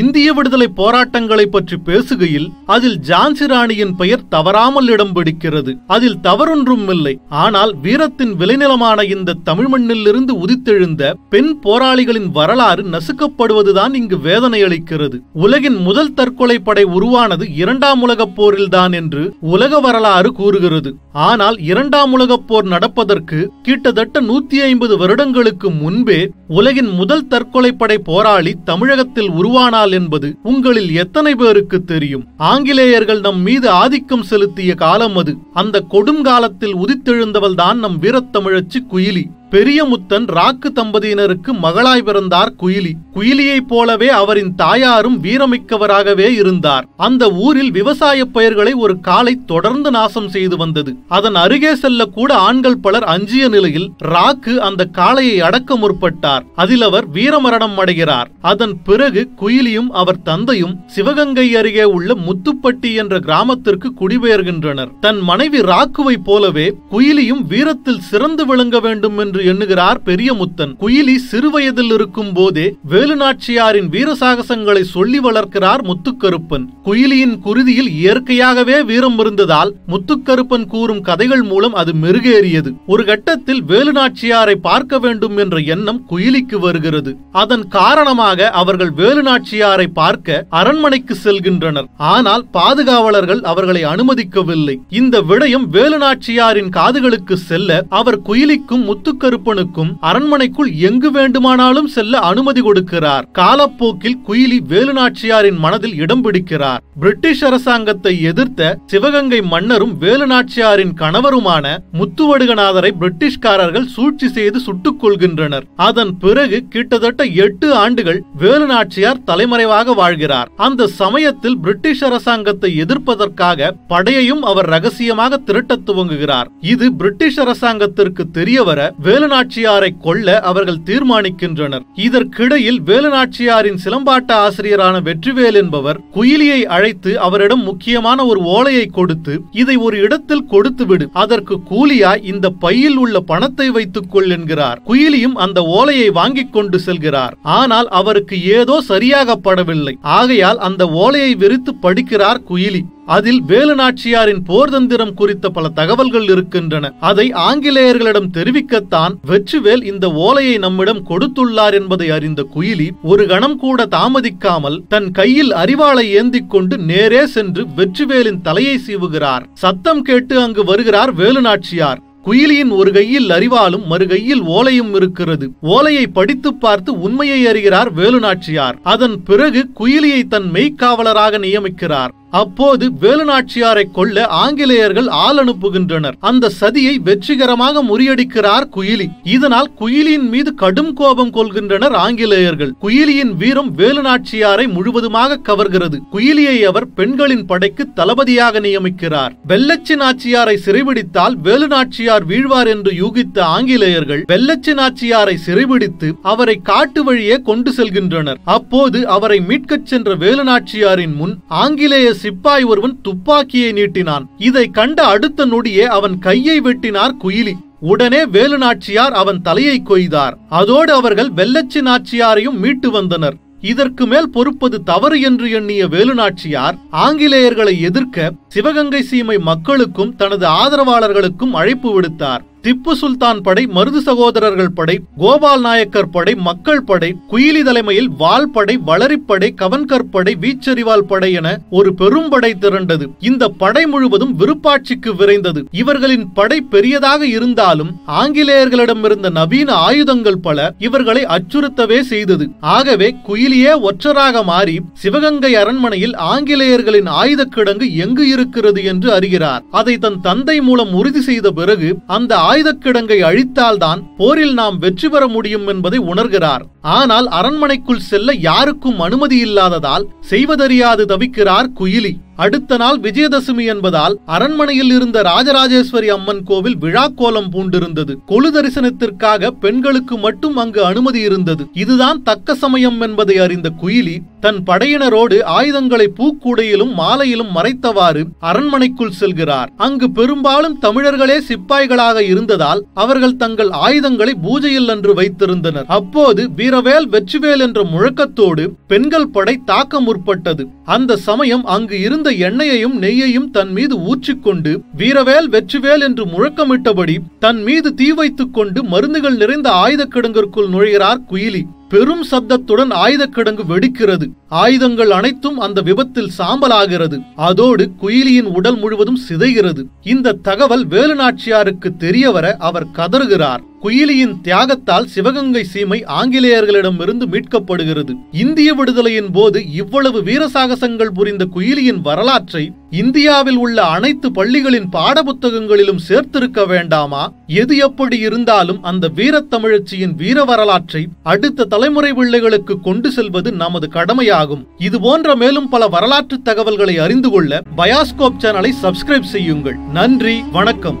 இந்திய விடுதலை போராட்டங்களை பற்றி பேசுகையில் அதில் ஜான்சி ராணியின் பெயர் தவறாமல் இடம் பிடிக்கிறது அதில் தவறொன்றும் இல்லை ஆனால் வீரத்தின் விளைநிலமான இந்த தமிழ் மண்ணிலிருந்து உதித்தெழுந்த பெண் போராளிகளின் வரலாறு நசுக்கப்படுவதுதான் இங்கு வேதனை அளிக்கிறது உலகின் முதல் தற்கொலை படை உருவானது இரண்டாம் உலகப் போரில்தான் என்று உலக வரலாறு கூறுகிறது ஆனால் இரண்டாம் உலகப் போர் நடப்பதற்கு கிட்டத்தட்ட நூத்தி ஐம்பது வருடங்களுக்கு முன்பே உலகின் முதல் தற்கொலைப்படை போராளி தமிழகத்தில் உருவான நாள் என்பது உங்களில் எத்தனை பேருக்கு தெரியும் ஆங்கிலேயர்கள் நம் மீது ஆதிக்கம் செலுத்திய காலம் அது அந்த கொடுங்காலத்தில் உதித்தெழுந்தவள் தான் நம் வீரத்தமிழச்சி குயிலி பெரியமுத்தன் ராக்கு தம்பதியினருக்கு மகளாய் பிறந்தார் குயிலி குயிலியைப் போலவே அவரின் தாயாரும் வீரமிக்கவராகவே இருந்தார் அந்த ஊரில் விவசாய பயிர்களை ஒரு காலை தொடர்ந்து நாசம் செய்து வந்தது அதன் அருகே செல்லக்கூட ஆண்கள் பலர் அஞ்சிய நிலையில் ராக்கு அந்த காளையை அடக்க முற்பட்டார் அதில் அவர் வீரமரணம் அடைகிறார் அதன் பிறகு குயிலியும் அவர் தந்தையும் சிவகங்கை அருகே உள்ள முத்துப்பட்டி என்ற கிராமத்திற்கு குடிபெயர்கின்றனர் தன் மனைவி ராக்குவை போலவே குயிலியும் வீரத்தில் சிறந்து விளங்க வேண்டும் என்று என்று எண்ணுகிறார் பெரிய முத்தன் குயிலி சிறுவயதில் இருக்கும் போதே வேலுநாச்சியாரின் வீர சாகசங்களை சொல்லி வளர்க்கிறார் முத்துக்கருப்பன் குயிலியின் குருதியில் இயற்கையாகவே வீரம் இருந்ததால் முத்துக்கருப்பன் கூறும் கதைகள் மூலம் அது மெருகேறியது ஒரு கட்டத்தில் வேலுநாச்சியாரை பார்க்க வேண்டும் என்ற எண்ணம் குயிலிக்கு வருகிறது அதன் காரணமாக அவர்கள் வேலுநாச்சியாரை பார்க்க அரண்மனைக்கு செல்கின்றனர் ஆனால் பாதுகாவலர்கள் அவர்களை அனுமதிக்கவில்லை இந்த விடயம் வேலுநாச்சியாரின் காதுகளுக்கு செல்ல அவர் குயிலிக்கும் முத்துக்க கருப்பனுக்கும் அரண்மனைக்குள் எங்கு வேண்டுமானாலும் செல்ல அனுமதி கொடுக்கிறார் காலப்போக்கில் குயிலி வேலுநாச்சியாரின் மனதில் இடம் பிடிக்கிறார் பிரிட்டிஷ் அரசாங்கத்தை எதிர்த்த சிவகங்கை மன்னரும் வேலுநாச்சியாரின் கணவருமான முத்துவடுகநாதரை பிரிட்டிஷ்காரர்கள் சூழ்ச்சி செய்து சுட்டுக் கொள்கின்றனர் அதன் பிறகு கிட்டத்தட்ட எட்டு ஆண்டுகள் வேலுநாச்சியார் தலைமறைவாக வாழ்கிறார் அந்த சமயத்தில் பிரிட்டிஷ் அரசாங்கத்தை எதிர்ப்பதற்காக படையையும் அவர் ரகசியமாக திரட்டத் துவங்குகிறார் இது பிரிட்டிஷ் அரசாங்கத்திற்கு தெரியவர வேலு வேலுநாச்சியாரை கொல்ல அவர்கள் தீர்மானிக்கின்றனர் இதற்கிடையில் வேலுநாச்சியாரின் சிலம்பாட்ட ஆசிரியரான வெற்றிவேல் என்பவர் குயிலியை அழைத்து அவரிடம் முக்கியமான ஒரு ஓலையை கொடுத்து இதை ஒரு இடத்தில் கொடுத்துவிடு அதற்கு கூலியா இந்த பையில் உள்ள பணத்தை வைத்துக் கொள் என்கிறார் குயிலியும் அந்த ஓலையை வாங்கிக் கொண்டு செல்கிறார் ஆனால் அவருக்கு ஏதோ சரியாகப்படவில்லை ஆகையால் அந்த ஓலையை விரித்து படிக்கிறார் குயிலி அதில் வேலு நாச்சியாரின் போர்தந்திரம் குறித்த பல தகவல்கள் இருக்கின்றன அதை ஆங்கிலேயர்களிடம் தெரிவிக்கத்தான் வெற்றிவேல் இந்த ஓலையை நம்மிடம் கொடுத்துள்ளார் என்பதை அறிந்த குயிலி ஒரு கணம் கூட தாமதிக்காமல் தன் கையில் அறிவாளை ஏந்தி கொண்டு நேரே சென்று வெற்றிவேலின் தலையை சீவுகிறார் சத்தம் கேட்டு அங்கு வருகிறார் வேலு நாச்சியார் குயிலியின் ஒரு கையில் அறிவாலும் மறுகையில் ஓலையும் இருக்கிறது ஓலையை படித்து பார்த்து உண்மையை அறிகிறார் வேலுநாச்சியார் அதன் பிறகு குயிலியை தன் மெய்க்காவலராக நியமிக்கிறார் அப்போது வேலுநாச்சியாரை கொல்ல ஆங்கிலேயர்கள் ஆள் அனுப்புகின்றனர் அந்த சதியை வெற்றிகரமாக முறியடிக்கிறார் குயிலி இதனால் குயிலியின் மீது கடும் கோபம் கொள்கின்றனர் ஆங்கிலேயர்கள் குயிலியின் வீரம் வேலுநாச்சியாரை முழுவதுமாக கவர்கிறது குயிலியை அவர் பெண்களின் படைக்கு தளபதியாக நியமிக்கிறார் வெள்ளச்சி நாச்சியாரை சிறைபிடித்தால் வேலுநாச்சியார் வீழ்வார் என்று யூகித்த ஆங்கிலேயர்கள் வெள்ளச்சி நாச்சியாரை சிறைபிடித்து அவரை காட்டு வழியே கொண்டு செல்கின்றனர் அப்போது அவரை மீட்கச் சென்ற வேலுநாச்சியாரின் முன் ஆங்கிலேய சிப்பாய் ஒருவன் துப்பாக்கியை நீட்டினான் இதை கண்ட அடுத்த நொடியே அவன் கையை வெட்டினார் குயிலி உடனே வேலு நாச்சியார் அவன் தலையை கொய்தார் அதோடு அவர்கள் வெள்ளச்சி நாச்சியாரையும் மீட்டு வந்தனர் இதற்கு மேல் பொறுப்பது தவறு என்று எண்ணிய வேலு நாச்சியார் ஆங்கிலேயர்களை எதிர்க்க சிவகங்கை சீமை மக்களுக்கும் தனது ஆதரவாளர்களுக்கும் அழைப்பு விடுத்தார் திப்பு சுல்தான் படை மருது சகோதரர்கள் படை கோபால் நாயக்கர் படை மக்கள் படை குயிலி தலைமையில் படை வளரிப்படை கவன்கற்படை வீச்சரிவால் படை என ஒரு பெரும் படை திரண்டது இந்த படை முழுவதும் விருப்பாட்சிக்கு விரைந்தது இவர்களின் படை பெரியதாக இருந்தாலும் இருந்த நவீன ஆயுதங்கள் பல இவர்களை அச்சுறுத்தவே செய்தது ஆகவே குயிலியே ஒற்றராக மாறி சிவகங்கை அரண்மனையில் ஆங்கிலேயர்களின் ஆயுத கிடங்கு எங்கு இருக்கிறது என்று அறிகிறார் அதை தன் தந்தை மூலம் உறுதி செய்த பிறகு அந்த ஆயுதக்கிடங்கை அழித்தால்தான் போரில் நாம் வெற்றி பெற முடியும் என்பதை உணர்கிறார் ஆனால் அரண்மனைக்குள் செல்ல யாருக்கும் அனுமதி இல்லாததால் செய்வதறியாது தவிக்கிறார் குயிலி அடுத்த நாள் விஜயதசமி என்பதால் அரண்மனையில் இருந்த ராஜராஜேஸ்வரி அம்மன் கோவில் விழா கோலம் பூண்டிருந்தது கொழு தரிசனத்திற்காக பெண்களுக்கு மட்டும் அங்கு அனுமதி இருந்தது இதுதான் தக்க சமயம் என்பதை அறிந்த குயிலி தன் படையினரோடு ஆயுதங்களை பூக்கூடையிலும் மாலையிலும் மறைத்தவாறு அரண்மனைக்குள் செல்கிறார் அங்கு பெரும்பாலும் தமிழர்களே சிப்பாய்களாக இருந்ததால் அவர்கள் தங்கள் ஆயுதங்களை பூஜையில் அன்று வைத்திருந்தனர் அப்போது வீரவேல் வெற்றிவேல் என்ற முழக்கத்தோடு பெண்கள் படை தாக்க முற்பட்டது அந்த சமயம் அங்கு இருந்த எண்ணெயையும் நெய்யையும் தன் மீது ஊற்றிக்கொண்டு வீரவேல் வெற்றிவேல் என்று முழக்கமிட்டபடி தன் மீது தீ வைத்துக் கொண்டு மருந்துகள் நிறைந்த ஆயுதக் கிடங்கிற்குள் நுழைகிறார் குயிலி பெரும் சப்தத்துடன் கிடங்கு வெடிக்கிறது ஆயுதங்கள் அனைத்தும் அந்த விபத்தில் சாம்பலாகிறது அதோடு குயிலியின் உடல் முழுவதும் சிதைகிறது இந்த தகவல் நாச்சியாருக்கு தெரியவர அவர் கதறுகிறார் குயிலியின் தியாகத்தால் சிவகங்கை சீமை ஆங்கிலேயர்களிடமிருந்து மீட்கப்படுகிறது இந்திய விடுதலையின் போது இவ்வளவு வீரசாகசங்கள் புரிந்த குயிலியின் வரலாற்றை இந்தியாவில் உள்ள அனைத்து பள்ளிகளின் பாடப்புத்தகங்களிலும் சேர்த்திருக்க வேண்டாமா எது எப்படி இருந்தாலும் அந்த வீரத்தமிழச்சியின் வீர வரலாற்றை அடுத்த தலைமுறை பிள்ளைகளுக்கு கொண்டு செல்வது நமது கடமையாகும் இது போன்ற மேலும் பல வரலாற்று தகவல்களை அறிந்து கொள்ள பயாஸ்கோப் சேனலை சப்ஸ்கிரைப் செய்யுங்கள் நன்றி வணக்கம்